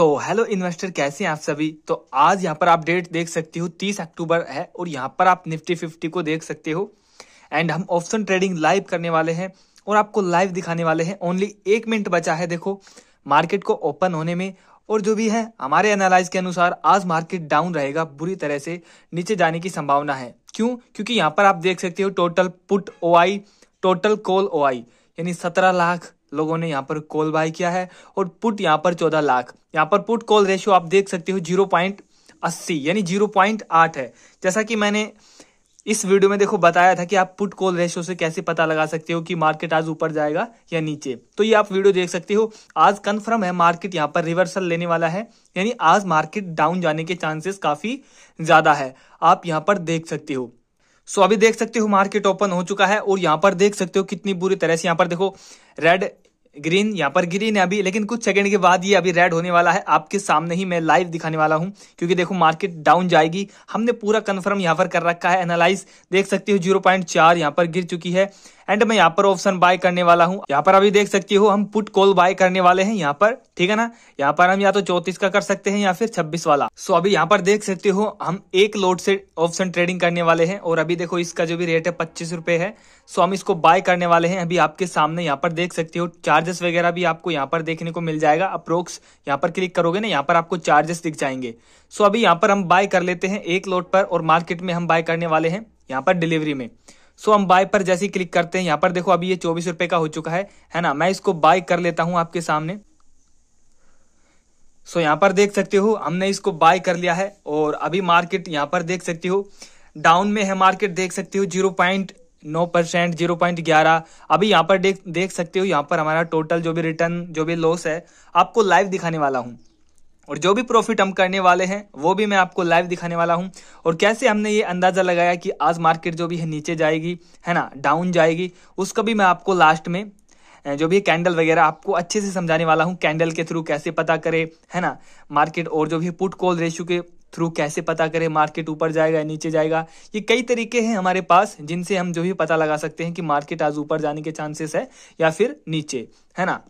so hello investor कैसे हैं आप सभी तो आज यहाँ पर आप डेट देख सकते हो तीस अक्टूबर है और यहाँ पर आप निफ्टी फिफ्टी को देख सकते हो एंड हम ऑप्शन ट्रेडिंग लाइव करने वाले हैं और आपको लाइव दिखाने वाले हैं ओनली एक मिनट बचा है देखो मार्केट को ओपन होने में और जो भी है हमारे एनालाइज के अनुसार आज मार्केट डाउन रहेगा बुरी तरह से नीचे जाने की संभावना है क्यों क्योंकि यहाँ पर आप देख सकते हो total put O total call O यानी सत्रह लाख लोगों ने यहाँ पर कॉल बाय किया है और पुट यहाँ पर चौदह लाख यहाँ पर पुट कॉल रेशियो आप देख सकते हो जीरो पॉइंट अस्सी यानी जीरो पॉइंट आठ है जैसा कि मैंने इस वीडियो में देखो बताया था कि आप पुट कॉल रेशियो से कैसे पता लगा सकते हो कि मार्केट आज ऊपर जाएगा या नीचे तो ये आप वीडियो देख सकते हो आज कंफर्म है मार्केट यहाँ पर रिवर्सल लेने वाला है यानी आज मार्केट डाउन जाने के चांसेस काफी ज्यादा है आप यहाँ पर देख सकते हो सो अभी देख सकते हो मार्केट ओपन हो चुका है और यहाँ पर देख सकते हो कितनी बुरी तरह से यहाँ पर देखो रेड ग्रीन यहाँ पर ग्रीन है अभी लेकिन कुछ सेकंड के बाद ये अभी रेड होने वाला है आपके सामने ही मैं लाइव दिखाने वाला हूँ क्योंकि देखो मार्केट डाउन जाएगी हमने पूरा कंफर्म यहाँ पर कर रखा है एनालाइज देख सकते हो जीरो पॉइंट चार यहाँ पर गिर चुकी है एंड मैं यहाँ पर ऑप्शन बाय करने वाला हूँ यहाँ पर अभी देख सकती हो हम पुट कॉल बाय करने वाले हैं यहाँ पर ठीक है ना यहाँ पर हम या तो चौतीस का कर सकते हैं या फिर छब्बीस वाला सो अभी यहाँ पर देख सकते हो हम एक लोड से ऑप्शन ट्रेडिंग करने वाले हैं और अभी देखो इसका जो भी रेट है पच्चीस रुपए है सो हम इसको बाय करने वाले हैं अभी आपके सामने यहाँ पर देख सकते हो चार्जेस वगैरह भी आपको यहाँ पर देखने को मिल जाएगा अप्रोक्स यहाँ पर क्लिक करोगे ना यहाँ पर आपको चार्जेस दिख जाएंगे सो अभी यहाँ पर हम बाय कर लेते हैं एक लोट पर और मार्केट में हम बाय करने वाले हैं यहाँ पर डिलीवरी में सो हम बाय पर जैसे ही क्लिक करते हैं यहाँ पर देखो अभी ये चौबीस रुपए का हो चुका है है ना मैं इसको बाय कर लेता हूं आपके सामने सो यहाँ पर देख सकते हो हमने इसको बाय कर लिया है और अभी मार्केट यहाँ पर देख सकते हो डाउन में है मार्केट देख सकते हो जीरो पॉइंट नौ परसेंट जीरो पॉइंट ग्यारह अभी यहाँ पर देख देख सकते हो यहाँ पर हमारा टोटल जो भी रिटर्न जो भी लॉस है आपको लाइव दिखाने वाला हूँ और जो भी प्रॉफिट हम करने वाले हैं वो भी मैं आपको लाइव दिखाने वाला हूँ और कैसे हमने ये अंदाज़ा लगाया कि आज मार्केट जो भी है नीचे जाएगी है ना डाउन जाएगी उसका भी मैं आपको लास्ट में जो भी कैंडल वगैरह आपको अच्छे से समझाने वाला हूँ कैंडल के थ्रू कैसे पता करे है ना मार्केट और जो भी पुट कॉल रेशू के थ्रू कैसे पता करें मार्केट ऊपर जाएगा नीचे जाएगा ये कई तरीके हैं हमारे पास जिनसे हम जो भी पता लगा सकते हैं कि मार्केट आज ऊपर जाने के चांसेस है या फिर नीचे है ना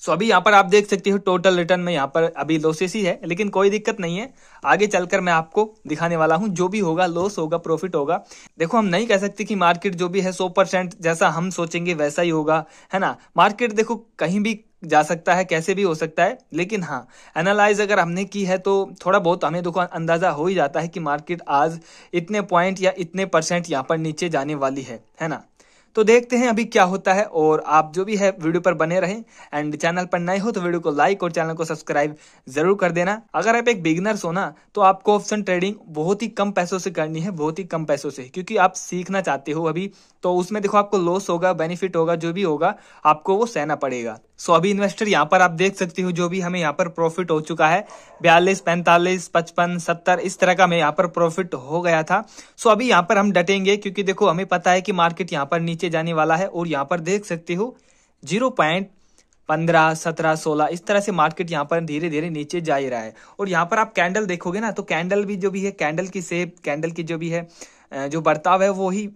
सो अभी यहाँ पर आप देख सकते हो टोटल रिटर्न में यहाँ पर अभी लॉसेस ही है लेकिन कोई दिक्कत नहीं है आगे चलकर मैं आपको दिखाने वाला हूँ जो भी होगा लॉस होगा प्रॉफिट होगा देखो हम नहीं कह सकते कि मार्केट जो भी है सौ परसेंट जैसा हम सोचेंगे वैसा ही होगा है ना मार्केट देखो कहीं भी जा सकता है कैसे भी हो सकता है लेकिन हाँ एनालाइज अगर हमने की है तो थोड़ा बहुत हमें देखो अंदाज़ा हो ही जाता है कि मार्केट आज इतने पॉइंट या इतने परसेंट यहाँ पर नीचे जाने वाली है है ना तो देखते हैं अभी क्या होता है और आप जो भी है वीडियो पर बने रहें एंड चैनल पर नए हो तो वीडियो को लाइक और चैनल को सब्सक्राइब जरूर कर देना अगर आप एक बिगनर्स हो ना तो आपको ऑप्शन ट्रेडिंग बहुत ही कम पैसों से करनी है बहुत ही कम पैसों से क्योंकि आप सीखना चाहते हो अभी तो उसमें देखो आपको लॉस होगा बेनिफिट होगा जो भी होगा आपको वो सहना पड़ेगा सो अभी इन्वेस्टर यहाँ पर आप देख सकते हो जो भी हमें यहाँ पर प्रॉफिट हो चुका है बयालीस पैंतालीस पचपन सत्तर इस तरह का हमें यहाँ पर प्रॉफिट हो गया था सो अभी यहाँ पर हम डटेंगे क्योंकि देखो हमें पता है कि मार्केट यहाँ पर नीचे जाने वाला है और यहाँ पर देख सकते हो जीरो पॉइंट पंद्रह सत्रह सोलह इस तरह से मार्केट यहाँ पर धीरे धीरे नीचे जा ही रहा है और यहाँ पर आप कैंडल देखोगे ना तो कैंडल भी जो भी है कैंडल की सेप कैंडल की जो भी है जो बर्ताव है वो ही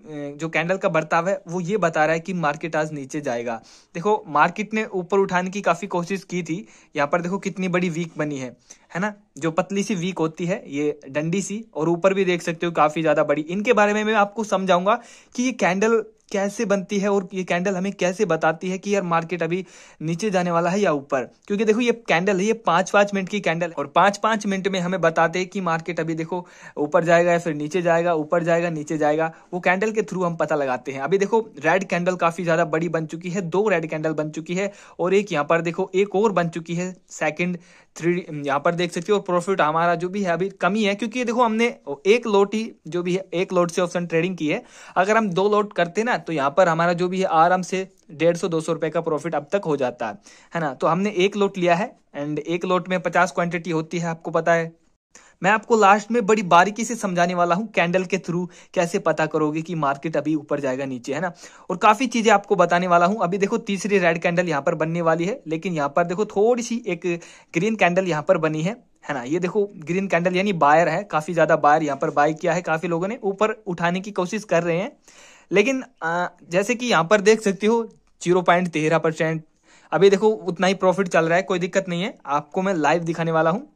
जो कैंडल का बर्ताव है वो ये बता रहा है कि मार्केट आज नीचे जाएगा देखो मार्केट ने ऊपर उठाने की काफ़ी कोशिश की थी यहाँ पर देखो कितनी बड़ी वीक बनी है है ना जो पतली सी वीक होती है ये डंडी सी और ऊपर भी देख सकते हो काफ़ी ज़्यादा बड़ी इनके बारे में मैं आपको समझाऊंगा कि ये कैंडल कैसे बनती है और ये कैंडल हमें कैसे बताती है कि यार मार्केट अभी नीचे जाने वाला है या ऊपर क्योंकि देखो ये कैंडल है ये पांच पांच मिनट की कैंडल है और पांच पांच मिनट में हमें बताते हैं कि मार्केट अभी देखो ऊपर जाएगा या फिर नीचे जाएगा ऊपर जाएगा नीचे जाएगा वो कैंडल के थ्रू हम पता लगाते हैं अभी देखो रेड कैंडल काफी ज्यादा बड़ी बन चुकी है दो रेड कैंडल बन चुकी है और एक यहाँ पर देखो एक और बन चुकी है सेकेंड थ्री यहाँ पर देख सकते हो और प्रॉफिट हमारा जो भी है अभी कमी है क्योंकि देखो हमने एक लोट ही जो भी है एक लोट से ऑप्शन ट्रेडिंग की है अगर हम दो लोट करते ना तो यहाँ पर हमारा जो भी है आराम से डेढ़ सौ दो सौ रुपये का प्रॉफिट अब तक हो जाता है है ना तो हमने एक लोट लिया है एंड एक लोट में पचास क्वांटिटी होती है आपको पता है मैं आपको लास्ट में बड़ी बारीकी से समझाने वाला हूँ कैंडल के थ्रू कैसे पता करोगे कि मार्केट अभी ऊपर जाएगा नीचे है ना और काफी चीजें आपको बताने वाला हूँ अभी देखो तीसरी रेड कैंडल यहाँ पर बनने वाली है लेकिन यहाँ पर देखो थोड़ी सी एक ग्रीन कैंडल यहाँ पर बनी है है ना ये देखो ग्रीन कैंडल यानी बायर है काफी ज्यादा बायर यहाँ पर बाय किया है काफी लोगों ने ऊपर उठाने की कोशिश कर रहे हैं लेकिन आ, जैसे कि यहाँ पर देख सकते हो जीरो पॉइंट तेरह परसेंट अभी देखो उतना ही प्रॉफिट चल रहा है कोई दिक्कत नहीं है आपको मैं लाइव दिखाने वाला हूँ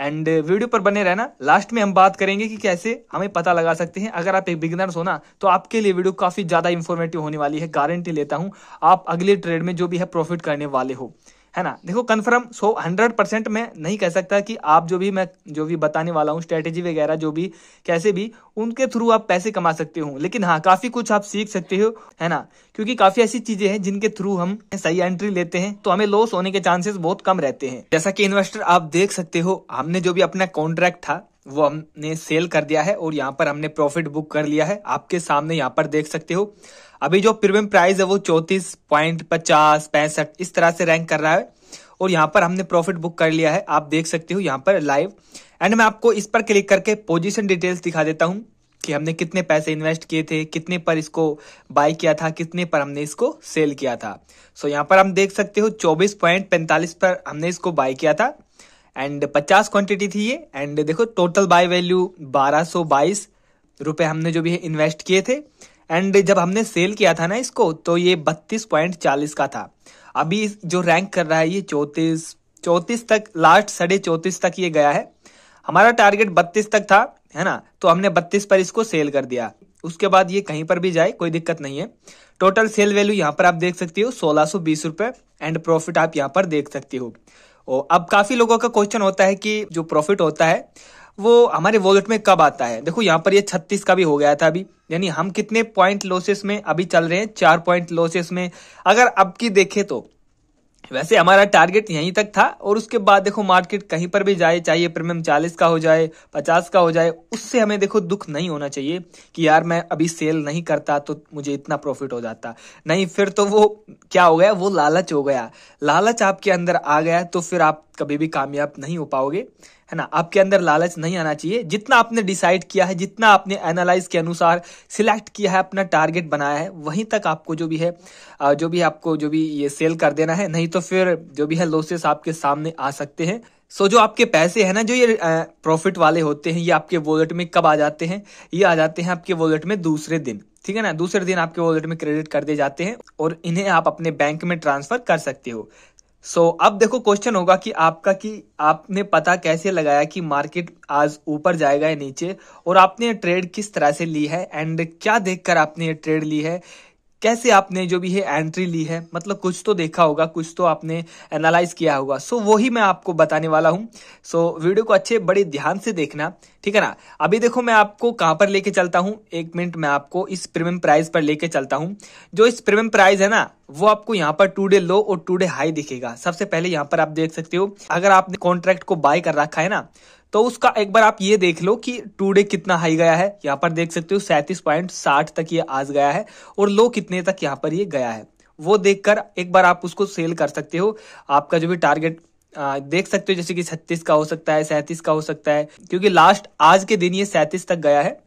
एंड वीडियो पर बने रहना लास्ट में हम बात करेंगे कि कैसे हमें पता लगा सकते हैं अगर आप एक बिगनर्स हो ना तो आपके लिए वीडियो काफ़ी ज़्यादा इन्फॉर्मेटिव होने वाली है गारंटी लेता हूँ आप अगले ट्रेड में जो भी है प्रॉफिट करने वाले हो है ना देखो कन्फर्म सो हंड्रेड परसेंट मैं नहीं कह सकता कि आप जो भी मैं जो भी बताने वाला हूँ स्ट्रेटेजी वगैरह जो भी कैसे भी उनके थ्रू आप पैसे कमा सकते हो लेकिन हाँ काफ़ी कुछ आप सीख सकते हो है ना क्योंकि काफ़ी ऐसी चीज़ें हैं जिनके थ्रू हम सही एंट्री लेते हैं तो हमें लॉस होने के चांसेस बहुत कम रहते हैं जैसा की इन्वेस्टर आप देख सकते हो हमने जो भी अपना कॉन्ट्रैक्ट था वो हमने सेल कर दिया है और यहाँ पर हमने प्रॉफिट बुक कर लिया है आपके सामने यहाँ पर देख सकते हो अभी जो प्रीमियम प्राइस है वो चौतीस पॉइंट पचास पैंसठ इस तरह से रैंक कर रहा है और यहाँ पर हमने प्रॉफिट बुक कर लिया है आप देख सकते हो यहाँ पर लाइव एंड मैं आपको इस पर क्लिक करके पोजीशन डिटेल्स दिखा देता हूँ कि हमने कितने पैसे इन्वेस्ट किए थे कितने पर इसको बाय किया था कितने पर हमने इसको सेल किया था सो so, यहाँ पर हम देख सकते हो चौबीस पॉइंट पैंतालीस पर हमने इसको बाय किया था एंड पचास क्वांटिटी थी ये एंड देखो टोटल बाय वैल्यू बारह सो बाईस रुपए हमने जो भी इन्वेस्ट किए थे एंड जब हमने सेल किया था ना इसको तो ये बत्तीस पॉइंट चालीस का था अभी जो रैंक कर रहा है ये चौतीस चौतीस तक लास्ट साढ़े चौतीस तक ये गया है हमारा टारगेट बत्तीस तक था है ना तो हमने बत्तीस पर इसको सेल कर दिया उसके बाद ये कहीं पर भी जाए कोई दिक्कत नहीं है टोटल सेल वैल्यू यहाँ पर आप देख सकती हो सोलह सौ बीस एंड प्रॉफिट आप यहाँ पर देख सकती हो और अब काफी लोगों का क्वेश्चन होता है कि जो प्रॉफिट होता है वो हमारे वॉलेट में कब आता है देखो यहाँ पर ये छत्तीस का भी हो गया था अभी यानी हम कितने पॉइंट लॉसेस में अभी चल रहे हैं चार पॉइंट लॉसेस में अगर अब की देखे तो वैसे हमारा टारगेट यहीं तक था और उसके बाद देखो मार्केट कहीं पर भी जाए चाहे प्रीमियम चालीस का हो जाए पचास का हो जाए उससे हमें देखो दुख नहीं होना चाहिए कि यार मैं अभी सेल नहीं करता तो मुझे इतना प्रॉफिट हो जाता नहीं फिर तो वो क्या हो गया वो लालच हो गया लालच आपके अंदर आ गया तो फिर आप कभी भी कामयाब नहीं हो पाओगे है ना आपके अंदर लालच नहीं आना चाहिए जितना आपने डिसाइड किया है जितना आपने एनालाइज के अनुसार सिलेक्ट किया है अपना टारगेट बनाया है वहीं तक आपको जो भी है जो भी आपको जो भी ये सेल कर देना है नहीं तो फिर जो भी है लॉसेस आपके सामने आ सकते हैं सो so, जो आपके पैसे है ना जो ये प्रॉफिट वाले होते हैं ये आपके वॉलेट में कब आ जाते हैं ये आ जाते हैं आपके वॉलेट में दूसरे दिन ठीक है ना दूसरे दिन आपके वॉलेट में क्रेडिट कर दिए जाते हैं और इन्हें आप अपने बैंक में ट्रांसफर कर सकते हो सो so, अब देखो क्वेश्चन होगा कि आपका कि आपने पता कैसे लगाया कि मार्केट आज ऊपर जाएगा या नीचे और आपने ये ट्रेड किस तरह से ली है एंड क्या देखकर आपने ये ट्रेड ली है कैसे आपने जो भी है एंट्री ली है मतलब कुछ तो देखा होगा कुछ तो आपने एनालाइज किया होगा सो so, वो ही मैं आपको बताने वाला हूँ सो so, वीडियो को अच्छे बड़े ध्यान से देखना ठीक है ना अभी देखो मैं आपको कहाँ पर लेके चलता हूँ एक मिनट मैं आपको इस प्रीमियम प्राइस पर लेके चलता हूँ जो इस प्रीमियम प्राइस है ना वो आपको यहाँ पर टू डे लो और टू डे हाई दिखेगा सबसे पहले यहाँ पर आप देख सकते हो अगर आपने कॉन्ट्रैक्ट को बाय कर रखा है ना तो उसका एक बार आप ये देख लो कि टूडे कितना हाई गया है यहाँ पर देख सकते हो सैंतीस पॉइंट साठ तक ये आज गया है और लो कितने तक यहाँ पर ये गया है वो देखकर एक बार आप उसको सेल कर सकते हो आपका जो भी टारगेट देख सकते हो जैसे कि छत्तीस का हो सकता है सैंतीस का हो सकता है क्योंकि लास्ट आज के दिन ये सैंतीस तक गया है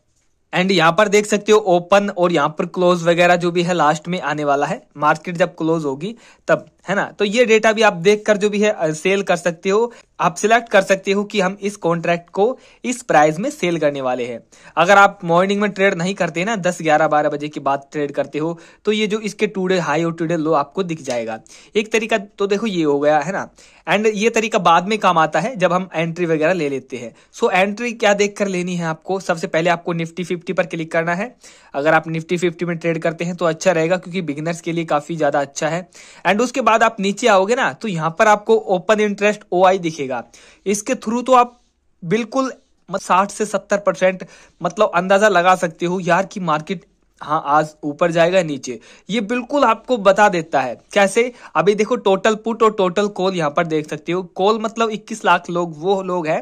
एंड यहाँ पर देख सकते हो ओपन और यहाँ पर क्लोज वगैरह जो भी है लास्ट में आने वाला है मार्केट जब क्लोज होगी तब है ना तो ये डेटा भी आप देख कर जो भी है सेल कर सकते हो आप सिलेक्ट कर सकते हो कि हम इस कॉन्ट्रैक्ट को इस प्राइस में सेल करने वाले हैं अगर आप मॉर्निंग में ट्रेड नहीं करते ना दस ग्यारह बारह बजे के बाद ट्रेड करते हो तो ये जो इसके टूडे हाई और टूडे लो आपको दिख जाएगा एक तरीका तो देखो ये हो गया है ना एंड ये तरीका बाद में काम आता है जब हम एंट्री वगैरह ले लेते हैं सो so, एंट्री क्या देख कर लेनी है आपको सबसे पहले आपको निफ्टी फिफ्टी पर क्लिक करना है अगर आप निफ्टी फिफ्टी में ट्रेड करते हैं तो अच्छा रहेगा क्योंकि बिगिनर्स के लिए काफी ज्यादा अच्छा है एंड उसके बाद आप नीचे आओगे ना तो यहां पर आपको ओपन इंटरेस्ट ओ दिखेगा इसके थ्रू तो आप बिल्कुल साठ से सत्तर परसेंट मतलब अंदाजा लगा सकते हो यार की मार्केट हाँ आज ऊपर जाएगा नीचे ये बिल्कुल आपको बता देता है कैसे अभी देखो टोटल पुट और टोटल कॉल यहाँ पर देख सकते हो कॉल मतलब 21 लाख लोग वो लोग हैं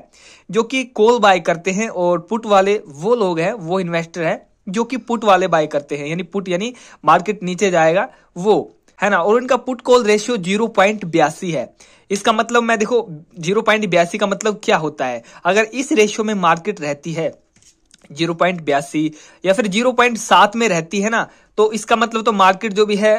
जो कि कॉल बाय करते हैं और पुट वाले वो लोग हैं वो इन्वेस्टर हैं जो कि पुट वाले बाय करते हैं यानी पुट यानी मार्केट नीचे जाएगा वो है ना और इनका put call ratio zero point बयासी है इसका मतलब मैं देखो जीरो पॉइंट बयासी का मतलब क्या होता है अगर इस रेशियो में मार्केट रहती है जीरो पॉइंट बयासी या फिर जीरो पॉइंट सात में रहती है ना तो इसका मतलब तो मार्केट जो भी है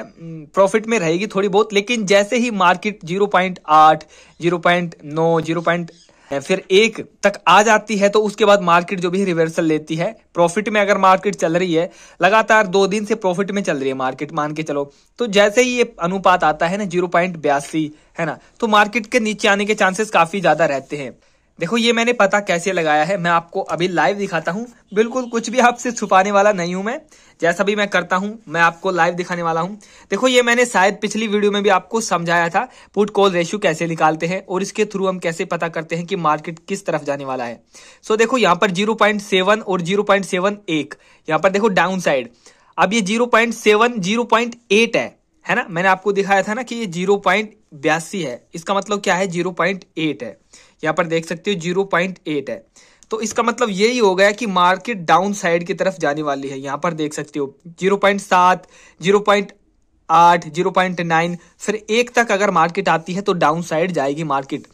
प्रॉफिट में रहेगी थोड़ी बहुत लेकिन जैसे ही मार्केट जीरो पॉइंट आठ जीरो पॉइंट नौ जीरो पॉइंट फिर एक तक आ जाती है तो उसके बाद मार्केट जो भी रिवर्सल लेती है प्रॉफिट में अगर मार्केट चल रही है लगातार दो दिन से प्रॉफिट में चल रही है मार्केट मान के चलो तो जैसे ही ये अनुपात आता है ना जीरो पॉइंट बयासी है ना तो मार्केट के नीचे आने के चांसेस काफी ज्यादा रहते हैं देखो ये मैंने पता कैसे लगाया है मैं आपको अभी लाइव दिखाता हूँ बिल्कुल कुछ भी आपसे छुपाने वाला नहीं हूं मैं जैसा भी मैं करता हूँ मैं आपको लाइव दिखाने वाला हूं देखो ये मैंने शायद पिछली वीडियो में भी आपको समझाया था पुट कॉल रेशियो कैसे निकालते हैं और इसके थ्रू हम कैसे पता करते हैं कि मार्केट किस तरफ जाने वाला है सो देखो यहाँ पर जीरो पॉइंट सेवन और जीरो पॉइंट सेवन यहाँ पर देखो डाउन साइड अब ये zero point seven zero point eight है है ना मैंने आपको दिखाया था ना कि ये जीरो पॉइंट बयासी है इसका मतलब क्या है जीरो पॉइंट एट है यहाँ पर देख सकते हो जीरो पॉइंट एट है तो इसका मतलब यही हो गया कि मार्केट डाउन साइड की तरफ जाने वाली है यहाँ पर देख सकते हो जीरो पॉइंट सात जीरो पॉइंट आठ जीरो पॉइंट नाइन फिर एक तक अगर मार्केट आती है तो डाउन साइड जाएगी मार्केट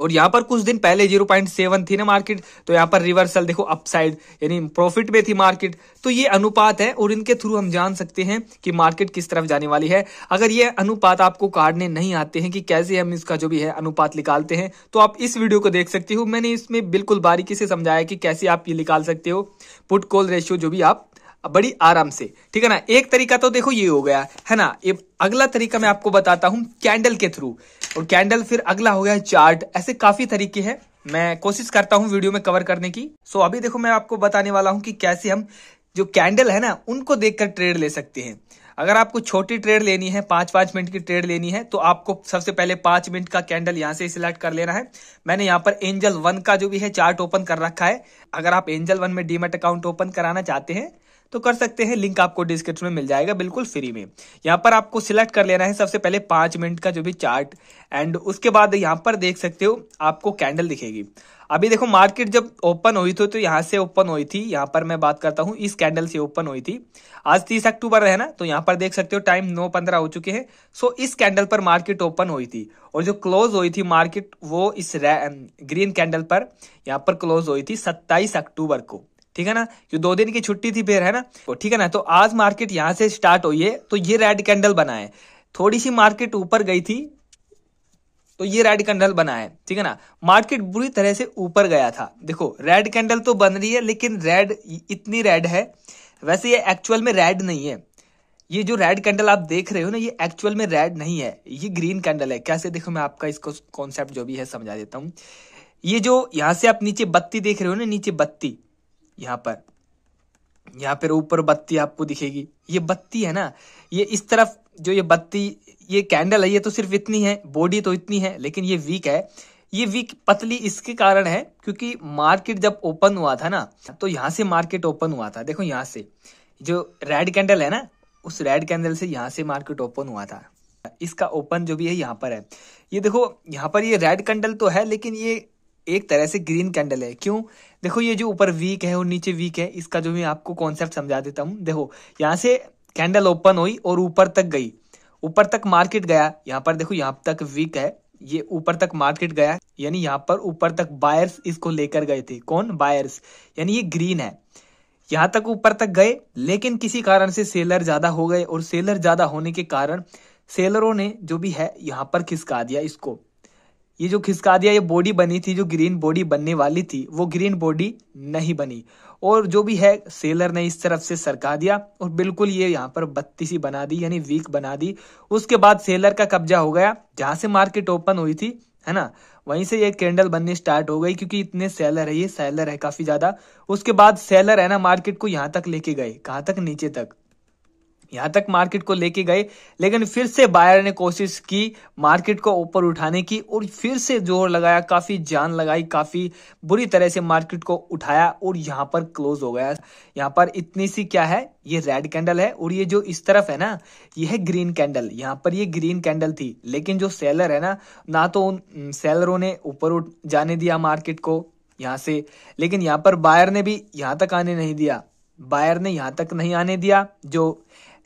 और यहाँ पर कुछ दिन पहले जीरो पॉइंट सेवन थी ना मार्केट तो यहाँ पर रिवर्सल देखो अपसाइड यानी प्रॉफिट में थी मार्केट तो ये अनुपात है और इनके थ्रू हम जान सकते हैं कि मार्केट किस तरफ जाने वाली है अगर ये अनुपात आपको काटने नहीं आते हैं कि कैसे हम इसका जो भी है अनुपात निकालते हैं तो आप इस वीडियो को देख सकते हो मैंने इसमें बिल्कुल बारीकी से समझाया कि कैसे आप ये निकाल सकते हो पुट कॉल रेशियो जो भी आप बड़ी आराम से ठीक है ना एक तरीका तो देखो ये हो गया है ना ये अगला तरीका मैं आपको बताता हूं कैंडल के थ्रू और कैंडल फिर अगला हो गया चार्ट ऐसे काफी तरीके हैं मैं कोशिश करता हूं वीडियो में कवर करने की सो अभी देखो मैं आपको बताने वाला हूं कि कैसे हम जो कैंडल है ना उनको देखकर ट्रेड ले सकते हैं अगर आपको छोटी ट्रेड लेनी है पांच पांच मिनट की ट्रेड लेनी है तो आपको सबसे पहले पांच मिनट का कैंडल यहां से सिलेक्ट कर लेना है मैंने यहां पर एंजल वन का जो भी है चार्ट ओपन कर रखा है अगर आप एंजल वन में डीमेट अकाउंट ओपन कराना चाहते हैं तो कर सकते हैं लिंक आपको डिस्क्रिप्शन में मिल जाएगा बिल्कुल फ्री में यहाँ पर आपको सिलेक्ट कर लेना है सबसे पहले पांच मिनट का जो भी चार्ट एंड उसके बाद यहाँ पर देख सकते हो आपको कैंडल दिखेगी अभी देखो मार्केट जब ओपन हुई थी तो यहाँ से ओपन हुई थी यहाँ पर मैं बात करता हूँ इस कैंडल से ओपन हुई थी आज तीस अक्टूबर है ना तो यहाँ पर देख सकते हो टाइम नौ पंद्रह हो चुके हैं सो इस कैंडल पर मार्केट ओपन हुई थी और जो क्लोज हुई थी मार्केट वो इस ग्रीन कैंडल पर यहाँ पर क्लोज हुई थी सत्ताईस अक्टूबर को ठीक है ना जो दो दिन की छुट्टी थी फिर है ना तो ठीक है ना तो आज मार्केट यहाँ से स्टार्ट हुई है तो ये रेड कैंडल बना है थोड़ी सी मार्केट ऊपर गई थी तो ये रेड कैंडल बना है ठीक है ना मार्केट बुरी तरह से ऊपर गया था देखो रेड कैंडल तो बन रही है लेकिन रेड इतनी रेड है वैसे ये एक्चुअल में रेड नहीं है ये जो रेड कैंडल आप देख रहे हो ना ये एक्चुअल में रेड नहीं है ये ग्रीन कैंडल है कैसे देखो मैं आपका इसको कॉन्सेप्ट जो भी है समझा देता हूँ ये जो यहां से आप नीचे बत्ती देख रहे हो ना नीचे बत्ती यहाँ पर यहाँ पर ऊपर बत्ती आपको दिखेगी ये बत्ती है ना ये इस तरफ जो ये बत्ती ये कैंडल है ये तो सिर्फ इतनी है बॉडी तो इतनी है लेकिन ये वीक है ये वीक पतली इसके कारण है क्योंकि मार्केट जब ओपन हुआ था ना तो यहाँ से मार्केट ओपन हुआ था देखो यहाँ से जो रेड कैंडल है ना उस रेड कैंडल से यहाँ से मार्केट ओपन हुआ था इसका ओपन जो भी है यहाँ पर है ये देखो यहाँ पर ये रेड कैंडल तो है लेकिन ये एक तरह से ग्रीन कैंडल है क्यों देखो ये जो ऊपर वीक है और नीचे वीक है इसका जो मैं आपको कॉन्सेप्ट समझा देता हूँ देखो यहाँ से कैंडल ओपन हुई और ऊपर तक गई ऊपर तक मार्केट गया यहाँ पर देखो यहाँ तक वीक है ये ऊपर तक मार्केट गया यानी यहाँ पर ऊपर तक बायर्स इसको लेकर गए थे कौन बायर्स यानी ये ग्रीन है यहाँ तक ऊपर तक गए लेकिन किसी कारण से सेलर ज्यादा हो गए और सेलर ज्यादा होने के कारण सेलरों ने जो भी है यहाँ पर खिसका दिया इसको ये जो खिसका दिया ये बॉडी बनी थी जो ग्रीन बॉडी बनने वाली थी वो ग्रीन बॉडी नहीं बनी और जो भी है सेलर ने इस तरफ से सरका दिया और बिल्कुल ये यहाँ पर बत्तीसी बना दी यानी वीक बना दी उसके बाद सेलर का कब्जा हो गया जहां से मार्केट ओपन हुई थी है ना वहीं से ये कैंडल बननी स्टार्ट हो गई क्योंकि इतने सेलर है ये सेलर है काफी ज्यादा उसके बाद सेलर है ना मार्केट को यहाँ तक लेके गए कहाँ तक नीचे तक यहाँ तक मार्केट को लेके गए लेकिन फिर से बायर ने कोशिश की मार्केट को ऊपर उठाने की और फिर से जोर लगाया काफी जान लगाई काफी बुरी तरह से मार्केट को उठाया और यहाँ पर क्लोज हो गया यहां पर इतनी सी क्या है ये रेड कैंडल है और ये जो इस तरफ है ना ये है ग्रीन कैंडल यहाँ पर ये ग्रीन कैंडल थी लेकिन जो सेलर है ना ना तो उन सेलरों ने ऊपर उठ जाने दिया मार्केट को यहां से लेकिन यहाँ पर बायर ने भी यहां तक आने नहीं दिया बायर ने यहाँ तक नहीं आने दिया जो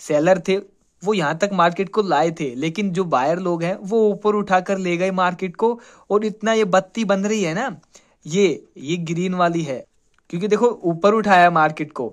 सेलर थे वो यहाँ तक मार्केट को लाए थे लेकिन जो बायर लोग हैं वो ऊपर उठा कर ले गए मार्केट को और इतना ये बत्ती बन रही है ना ये ये ग्रीन वाली है क्योंकि देखो ऊपर उठाया मार्केट को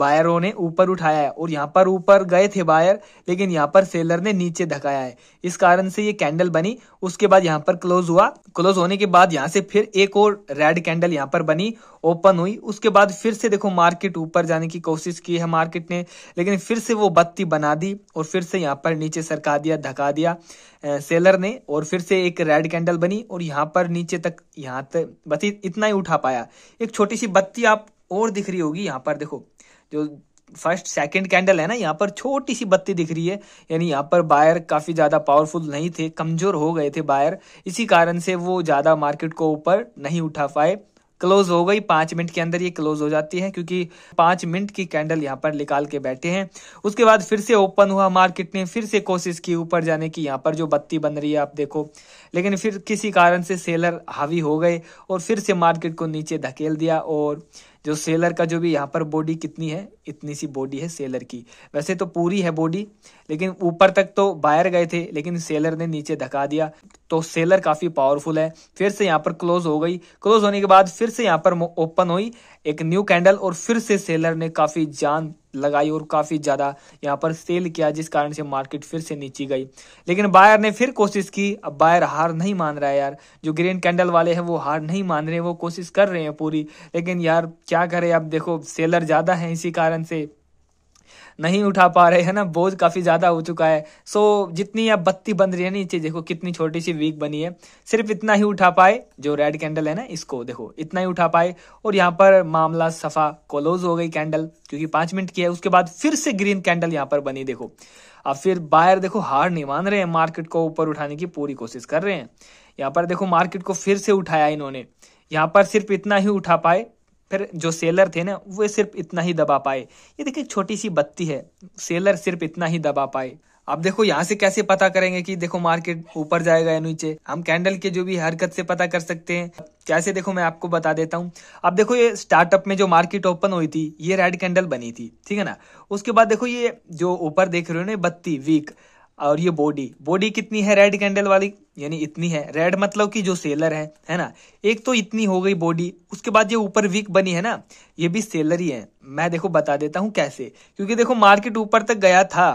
बायरों ने ऊपर उठाया है और यहाँ पर ऊपर गए थे बायर लेकिन यहाँ पर सेलर ने नीचे धकाया है इस कारण से ये कैंडल बनी उसके बाद यहाँ पर क्लोज हुआ क्लोज होने के बाद यहाँ से फिर एक और रेड कैंडल यहाँ पर बनी ओपन हुई उसके बाद फिर से देखो मार्केट ऊपर जाने की कोशिश की है मार्केट ने लेकिन फिर से वो बत्ती बना दी और फिर से यहाँ पर नीचे सरका दिया धका दिया सेलर ने और फिर से एक रेड कैंडल बनी और यहाँ पर नीचे तक यहाँ तक बत्ती इतना ही उठा पाया एक छोटी सी बत्ती आप और दिख रही होगी यहाँ पर देखो जो फर्स्ट सेकंड कैंडल है ना यहाँ पर छोटी सी बत्ती दिख रही है यानी यहाँ पर बायर काफ़ी ज़्यादा पावरफुल नहीं थे कमज़ोर हो गए थे बायर इसी कारण से वो ज़्यादा मार्केट को ऊपर नहीं उठा पाए क्लोज हो गई पांच मिनट के अंदर ये क्लोज हो जाती है क्योंकि पांच मिनट की कैंडल यहाँ पर निकाल के बैठे हैं उसके बाद फिर से ओपन हुआ मार्केट ने फिर से कोशिश की ऊपर जाने की यहाँ पर जो बत्ती बन रही है आप देखो लेकिन फिर किसी कारण से सेलर हावी हो गए और फिर से मार्केट को नीचे धकेल दिया और जो सेलर का जो भी यहाँ पर बॉडी कितनी है इतनी सी बॉडी है सेलर की वैसे तो पूरी है बॉडी लेकिन ऊपर तक तो बायर गए थे लेकिन सेलर ने नीचे धका दिया तो सेलर काफ़ी पावरफुल है फिर से यहाँ पर क्लोज हो गई क्लोज होने के बाद फिर से यहाँ पर ओपन हुई एक न्यू कैंडल और फिर से सेलर ने काफ़ी जान लगाई और काफ़ी ज़्यादा यहाँ पर सेल किया जिस कारण से मार्केट फिर से नीचे गई लेकिन बायर ने फिर कोशिश की अब बायर हार नहीं मान रहा है यार जो ग्रीन कैंडल वाले हैं वो हार नहीं मान रहे वो कोशिश कर रहे हैं पूरी लेकिन यार क्या करें अब देखो सेलर ज़्यादा है इसी कारण से नहीं उठा पा रहे है ना बोझ काफ़ी ज़्यादा हो चुका है सो जितनी अब बत्ती बन रही है नीचे देखो कितनी छोटी सी वीक बनी है सिर्फ इतना ही उठा पाए जो रेड कैंडल है ना इसको देखो इतना ही उठा पाए और यहाँ पर मामला सफ़ा क्लोज हो गई कैंडल क्योंकि पांच मिनट की है उसके बाद फिर से ग्रीन कैंडल यहाँ पर बनी देखो अब फिर बायर देखो हार नहीं मान रहे हैं मार्केट को ऊपर उठाने की पूरी कोशिश कर रहे हैं यहाँ पर देखो मार्केट को फिर से उठाया इन्होंने यहाँ पर सिर्फ इतना ही उठा पाए फिर जो सेलर थे ना वे सिर्फ इतना ही दबा पाए ये देखिए छोटी सी बत्ती है सेलर सिर्फ इतना ही दबा पाए आप देखो यहाँ से कैसे पता करेंगे कि देखो मार्केट ऊपर जाएगा या नीचे हम कैंडल के जो भी हरकत से पता कर सकते हैं कैसे देखो मैं आपको बता देता हूँ अब देखो ये स्टार्टअप में जो मार्केट ओपन हुई थी ये रेड कैंडल बनी थी ठीक है ना उसके बाद देखो ये जो ऊपर देख रहे हो ना बत्ती वीक और ये बॉडी बॉडी कितनी है रेड कैंडल वाली यानी इतनी है रेड मतलब कि जो सेलर है है ना एक तो इतनी हो गई बॉडी उसके बाद ये ऊपर वीक बनी है ना ये भी सेलर ही है मैं देखो बता देता हूँ कैसे क्योंकि देखो मार्केट ऊपर तक गया था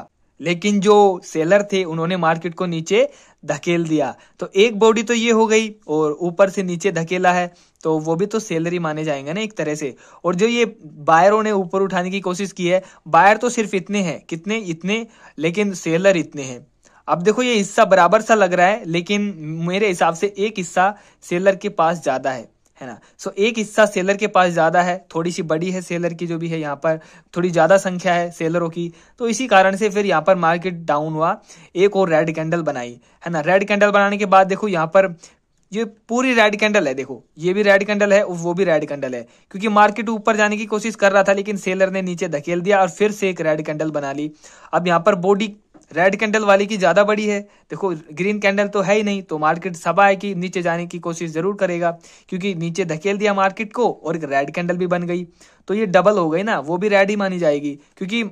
लेकिन जो सेलर थे उन्होंने मार्केट को नीचे धकेल दिया तो एक बॉडी तो ये हो गई और ऊपर से नीचे धकेला है तो वो भी तो सैलरी माने जाएंगे ना एक तरह से और जो ये बायरों ने ऊपर उठाने की कोशिश की है बायर तो सिर्फ इतने हैं कितने इतने लेकिन सेलर इतने हैं अब देखो ये हिस्सा बराबर सा लग रहा है लेकिन मेरे हिसाब से एक हिस्सा सेलर के पास ज़्यादा है है ना सो एक हिस्सा सेलर के पास ज़्यादा है थोड़ी सी बड़ी है सेलर की जो भी है यहाँ पर थोड़ी ज़्यादा संख्या है सेलरों की तो इसी कारण से फिर यहाँ पर मार्केट डाउन हुआ एक और रेड कैंडल बनाई है ना रेड कैंडल बनाने के बाद देखो यहाँ पर ये पूरी रेड कैंडल है देखो ये भी रेड कैंडल है वो भी रेड कैंडल है क्योंकि मार्केट ऊपर जाने की कोशिश कर रहा था लेकिन सेलर ने नीचे धकेल दिया और फिर से एक रेड कैंडल बना ली अब यहाँ पर बॉडी रेड कैंडल वाली की ज्यादा बड़ी है देखो ग्रीन कैंडल तो है ही नहीं तो मार्केट सभा है कि नीचे जाने की कोशिश जरूर करेगा क्योंकि नीचे धकेल दिया मार्केट को और एक रेड कैंडल भी बन गई तो ये डबल हो गई ना वो भी रेड ही मानी जाएगी क्योंकि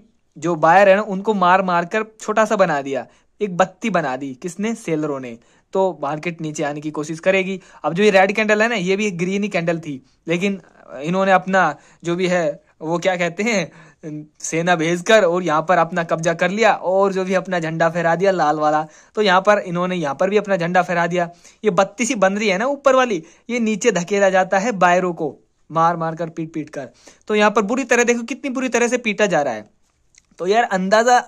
जो बायर है ना उनको मार मार कर छोटा सा बना दिया एक बत्ती बना दी किसने सेलरों ने तो मार्केट नीचे आने की कोशिश करेगी अब जो ये रेड कैंडल है ना ये भी एक ग्रीन ही कैंडल थी लेकिन इन्होंने अपना जो भी है वो क्या कहते हैं सेना भेजकर और यहाँ पर अपना कब्जा कर लिया और जो भी अपना झंडा फहरा दिया लाल वाला तो यहाँ पर इन्होंने यहाँ पर भी अपना झंडा फहरा दिया ये बत्तीस ही बन रही है ना ऊपर वाली ये नीचे धकेला जाता है बायरों को मार मार कर पीट पीट कर तो यहाँ पर बुरी तरह देखो कितनी बुरी तरह से पीटा जा रहा है तो यार अंदाजा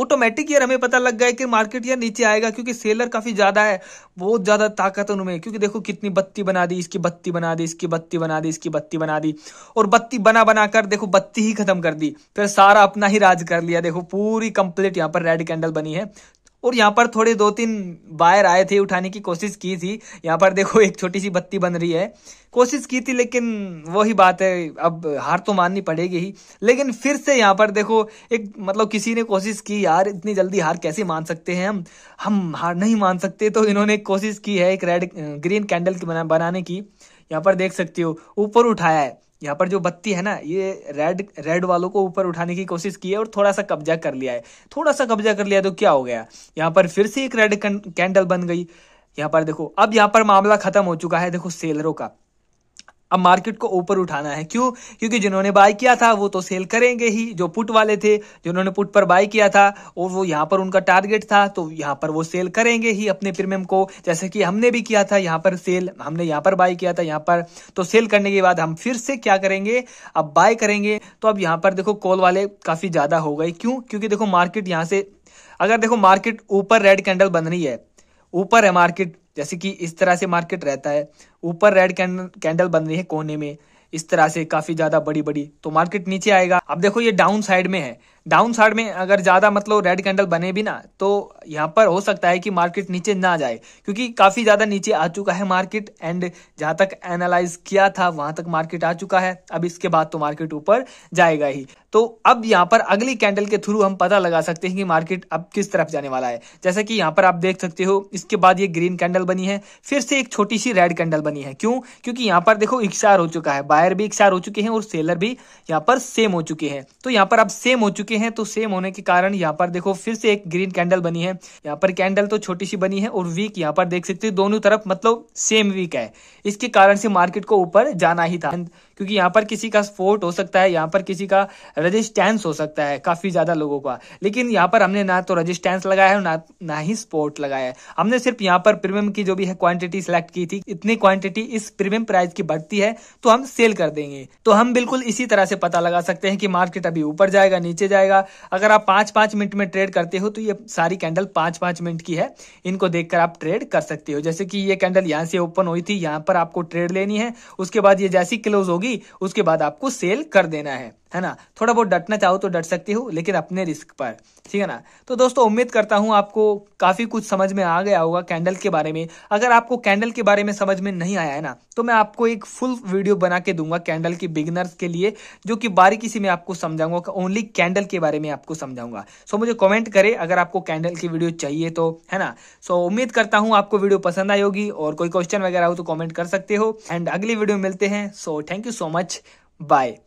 ऑटोमेटिक यार हमें पता लग गया कि मार्केट यार नीचे आएगा क्योंकि सेलर काफ़ी ज़्यादा है बहुत ज़्यादा ताकत है उनमें क्योंकि देखो कितनी बत्ती बना दी इसकी बत्ती बना दी इसकी बत्ती बना दी इसकी बत्ती बना दी और बत्ती बना बना कर देखो बत्ती ही खत्म कर दी फिर सारा अपना ही राज कर लिया देखो पूरी कंप्लीट यहाँ पर रेड कैंडल बनी है और यहाँ पर थोड़े दो तीन वायर आए थे उठाने की कोशिश की थी यहाँ पर देखो एक छोटी सी बत्ती बन रही है कोशिश की थी लेकिन वही बात है अब हार तो माननी पड़ेगी ही लेकिन फिर से यहाँ पर देखो एक मतलब किसी ने कोशिश की यार इतनी जल्दी हार कैसे मान सकते हैं हम हम हार नहीं मान सकते तो इन्होंने कोशिश की है एक रेड ग्रीन कैंडल की बनाने की यहाँ पर देख सकते हो ऊपर उठाया है यहाँ पर जो बत्ती है ना ये रेड रेड वालों को ऊपर उठाने की कोशिश की है और थोड़ा सा कब्जा कर लिया है थोड़ा सा कब्जा कर लिया तो क्या हो गया यहाँ पर फिर से एक रेड कैंडल बन गई यहाँ पर देखो अब यहाँ पर मामला खत्म हो चुका है देखो सेलरों का अब मार्केट को ऊपर उठाना है क्यों क्योंकि जिन्होंने बाय किया था वो तो सेल करेंगे ही जो पुट वाले थे जिन्होंने पुट पर बाय किया था और वो यहाँ पर उनका टारगेट था तो यहाँ पर वो सेल करेंगे ही अपने प्रीमियम को जैसे कि हमने भी किया था यहाँ पर सेल हमने यहाँ पर बाय किया था यहाँ पर तो सेल करने के बाद हम फिर से क्या करेंगे अब बाय करेंगे तो अब यहाँ पर देखो कॉल वाले काफ़ी ज़्यादा हो गए क्यों क्योंकि देखो मार्केट यहाँ से अगर देखो मार्केट ऊपर रेड कैंडल बन रही है ऊपर है मार्केट जैसे कि इस तरह से मार्केट रहता है ऊपर रेड कैंडल बन रही है कोने में इस तरह से काफी ज्यादा बड़ी बड़ी तो मार्केट नीचे आएगा अब देखो ये डाउन साइड में है डाउन साइड में अगर ज़्यादा मतलब रेड कैंडल बने भी ना तो यहाँ पर हो सकता है कि मार्केट नीचे ना जाए क्योंकि काफ़ी ज़्यादा नीचे आ चुका है मार्केट एंड जहां तक एनालाइज किया था वहां तक मार्केट आ चुका है अब इसके बाद तो मार्केट ऊपर जाएगा ही तो अब यहाँ पर अगली कैंडल के थ्रू हम पता लगा सकते हैं कि मार्केट अब किस तरफ जाने वाला है जैसे कि यहाँ पर आप देख सकते हो इसके बाद ये ग्रीन कैंडल बनी है फिर से एक छोटी सी रेड कैंडल बनी है क्यों क्योंकि यहाँ पर देखो इक्सार हो चुका है बायर भी इक्सार हो चुके हैं और सेलर भी यहाँ पर सेम हो चुके हैं तो यहाँ पर अब सेम हो चुके हैं तो सेम होने के कारण यहाँ पर देखो फिर से एक ग्रीन कैंडल बनी है यहाँ पर कैंडल तो छोटी सी बनी है और वीक यहाँ पर देख सकते हो दोनों तरफ मतलब सेम वीक है इसके कारण से मार्केट को ऊपर जाना ही था क्योंकि यहाँ पर किसी का स्पोर्ट हो सकता है यहाँ पर किसी का रजिस्टेंस हो सकता है काफी ज्यादा लोगों का लेकिन यहाँ पर हमने ना तो रजिस्टेंस लगाया है ना ना ही स्पोर्ट लगाया है हमने सिर्फ यहाँ पर प्रीमियम की जो भी है क्वांटिटी सिलेक्ट की थी इतनी क्वांटिटी इस प्रीमियम प्राइस की बढ़ती है तो हम सेल कर देंगे तो हम बिल्कुल इसी तरह से पता लगा सकते हैं कि मार्केट अभी ऊपर जाएगा नीचे जाएगा अगर आप पांच पांच मिनट में ट्रेड करते हो तो ये सारी कैंडल पांच पांच मिनट की है इनको देखकर आप ट्रेड कर सकते हो जैसे कि ये कैंडल यहाँ से ओपन हुई थी यहाँ पर आपको ट्रेड लेनी है उसके बाद ये जैसी क्लोज होगी होगी उसके बाद आपको सेल कर देना है है ना थोड़ा बहुत डटना चाहो तो डट सकती हो लेकिन अपने रिस्क पर ठीक है ना तो दोस्तों उम्मीद करता हूं आपको काफ़ी कुछ समझ में आ गया होगा कैंडल के बारे में अगर आपको कैंडल के बारे में समझ में नहीं आया है ना तो मैं आपको एक फुल वीडियो बना के दूंगा कैंडल के बिगनर्स के लिए जो कि बारीकी से मैं आपको समझाऊंगा ओनली कैंडल के बारे में आपको समझाऊंगा सो मुझे कॉमेंट करे अगर आपको कैंडल की वीडियो चाहिए तो है ना सो उम्मीद करता हूँ आपको वीडियो पसंद आई होगी और कोई क्वेश्चन वगैरह हो तो कॉमेंट कर सकते हो एंड अगली वीडियो मिलते हैं so thank you so much bye